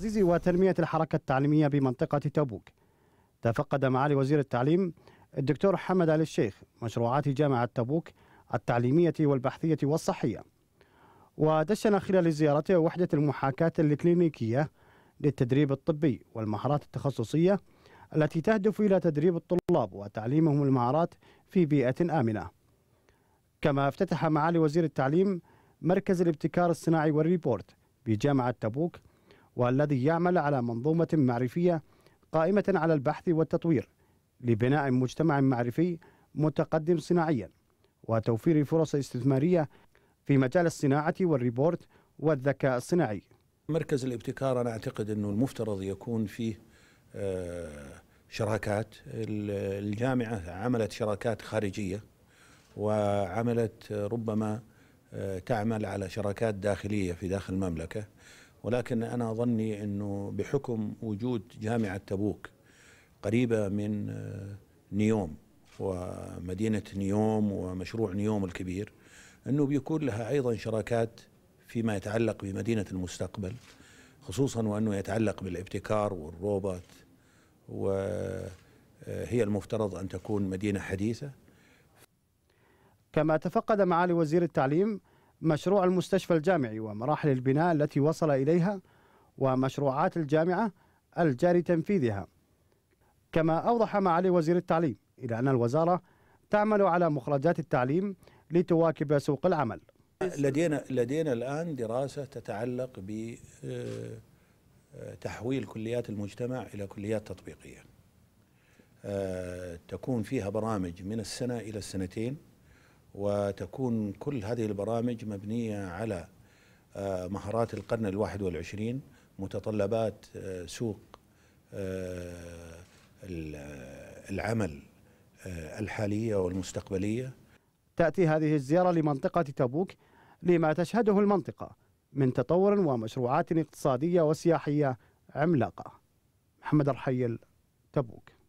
تعزيز وتنمية الحركة التعليمية بمنطقة تبوك تفقد معالي وزير التعليم الدكتور حمد علي الشيخ مشروعات جامعة تبوك التعليمية والبحثية والصحية ودشن خلال زيارته وحدة المحاكاة الكلينيكية للتدريب الطبي والمهارات التخصصية التي تهدف إلى تدريب الطلاب وتعليمهم المهارات في بيئة آمنة كما افتتح معالي وزير التعليم مركز الابتكار الصناعي والريبورت بجامعة تبوك والذي يعمل على منظومة معرفية قائمة على البحث والتطوير لبناء مجتمع معرفي متقدم صناعيا وتوفير فرص استثمارية في مجال الصناعة والريبورت والذكاء الصناعي مركز الابتكار أنا أعتقد أنه المفترض يكون فيه آه، شراكات الجامعة عملت شراكات خارجية وعملت ربما آه، تعمل على شراكات داخلية في داخل المملكة ولكن أنا ظني أنه بحكم وجود جامعة تبوك قريبة من آه، نيوم ومدينة نيوم ومشروع نيوم الكبير أنه بيكون لها أيضا شراكات فيما يتعلق بمدينة المستقبل خصوصا وأنه يتعلق بالابتكار والروبوت وهي المفترض أن تكون مدينة حديثة كما تفقد معالي وزير التعليم مشروع المستشفى الجامعي ومراحل البناء التي وصل إليها ومشروعات الجامعة الجاري تنفيذها كما أوضح معالي وزير التعليم إلى أن الوزارة تعمل على مخرجات التعليم لتواكب سوق العمل لدينا لدينا الآن دراسة تتعلق ب آه، تحويل كليات المجتمع إلى كليات تطبيقية آه، تكون فيها برامج من السنة إلى السنتين وتكون كل هذه البرامج مبنية على آه، مهارات القرن الواحد والعشرين متطلبات آه، سوق آه، العمل الحالية والمستقبلية تأتي هذه الزيارة لمنطقة تبوك لما تشهده المنطقة من تطور ومشروعات اقتصادية وسياحية عملاقة محمد رحيل تبوك